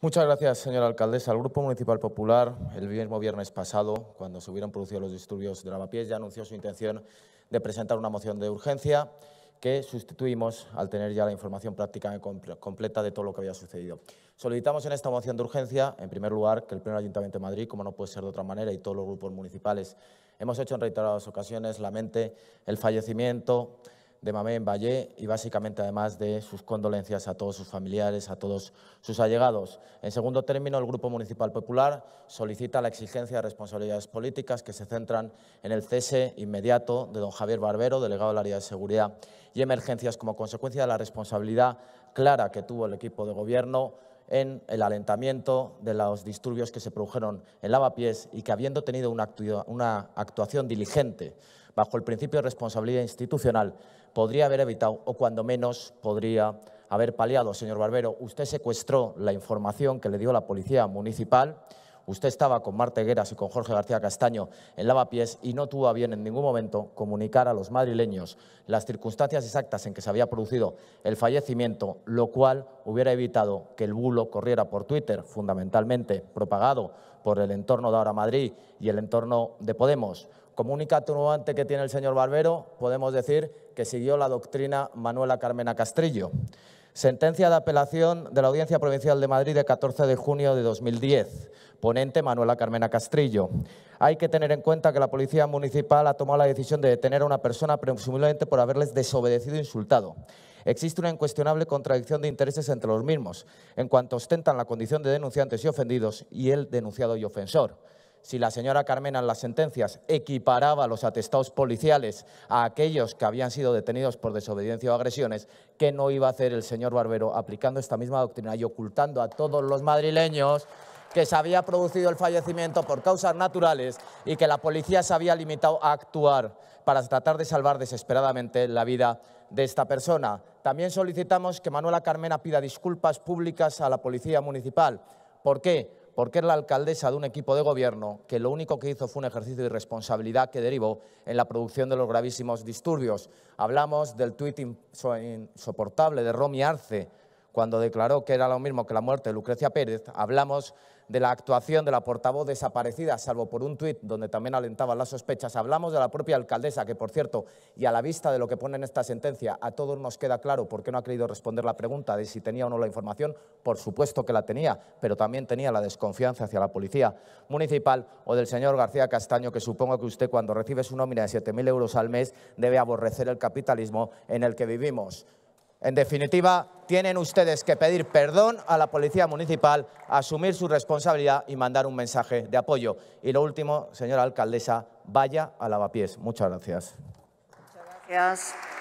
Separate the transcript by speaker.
Speaker 1: Muchas gracias, señora alcaldesa. El Grupo Municipal Popular, el mismo viernes pasado, cuando se hubieron producido los disturbios de Lavapiés, ya anunció su intención de presentar una moción de urgencia que sustituimos al tener ya la información y completa de todo lo que había sucedido. Solicitamos en esta moción de urgencia, en primer lugar, que el Pleno Ayuntamiento de Madrid, como no puede ser de otra manera, y todos los grupos municipales, hemos hecho en reiteradas ocasiones, lamente, el fallecimiento de Mamé en Valle y básicamente además de sus condolencias a todos sus familiares, a todos sus allegados. En segundo término, el Grupo Municipal Popular solicita la exigencia de responsabilidades políticas que se centran en el cese inmediato de don Javier Barbero, delegado del área de seguridad y emergencias, como consecuencia de la responsabilidad clara que tuvo el equipo de gobierno en el alentamiento de los disturbios que se produjeron en Lavapiés y que habiendo tenido una, una actuación diligente bajo el principio de responsabilidad institucional podría haber evitado o cuando menos podría haber paliado. Señor Barbero, usted secuestró la información que le dio la Policía Municipal. Usted estaba con Marta Gueras y con Jorge García Castaño en Lavapiés y no tuvo a bien en ningún momento comunicar a los madrileños las circunstancias exactas en que se había producido el fallecimiento, lo cual hubiera evitado que el bulo corriera por Twitter, fundamentalmente propagado por el entorno de Ahora Madrid y el entorno de Podemos. Comunica atenuante que tiene el señor Barbero, podemos decir que siguió la doctrina Manuela Carmena Castrillo. Sentencia de apelación de la Audiencia Provincial de Madrid de 14 de junio de 2010. Ponente Manuela Carmena Castrillo. Hay que tener en cuenta que la Policía Municipal ha tomado la decisión de detener a una persona presumiblemente por haberles desobedecido e insultado. Existe una incuestionable contradicción de intereses entre los mismos, en cuanto ostentan la condición de denunciantes y ofendidos y el denunciado y ofensor si la señora Carmena en las sentencias equiparaba los atestados policiales a aquellos que habían sido detenidos por desobediencia o agresiones, ¿qué no iba a hacer el señor Barbero aplicando esta misma doctrina y ocultando a todos los madrileños que se había producido el fallecimiento por causas naturales y que la policía se había limitado a actuar para tratar de salvar desesperadamente la vida de esta persona. También solicitamos que Manuela Carmena pida disculpas públicas a la Policía Municipal. ¿Por qué? porque es la alcaldesa de un equipo de gobierno que lo único que hizo fue un ejercicio de irresponsabilidad que derivó en la producción de los gravísimos disturbios. Hablamos del tuit insoportable de Romy Arce, cuando declaró que era lo mismo que la muerte de Lucrecia Pérez, hablamos de la actuación de la portavoz desaparecida, salvo por un tuit donde también alentaban las sospechas. Hablamos de la propia alcaldesa, que por cierto, y a la vista de lo que pone en esta sentencia, a todos nos queda claro por qué no ha querido responder la pregunta de si tenía o no la información. Por supuesto que la tenía, pero también tenía la desconfianza hacia la policía municipal o del señor García Castaño, que supongo que usted cuando recibe su nómina de 7.000 euros al mes debe aborrecer el capitalismo en el que vivimos. En definitiva, tienen ustedes que pedir perdón a la Policía Municipal, asumir su responsabilidad y mandar un mensaje de apoyo. Y lo último, señora alcaldesa, vaya a lavapiés. Muchas gracias. Muchas gracias.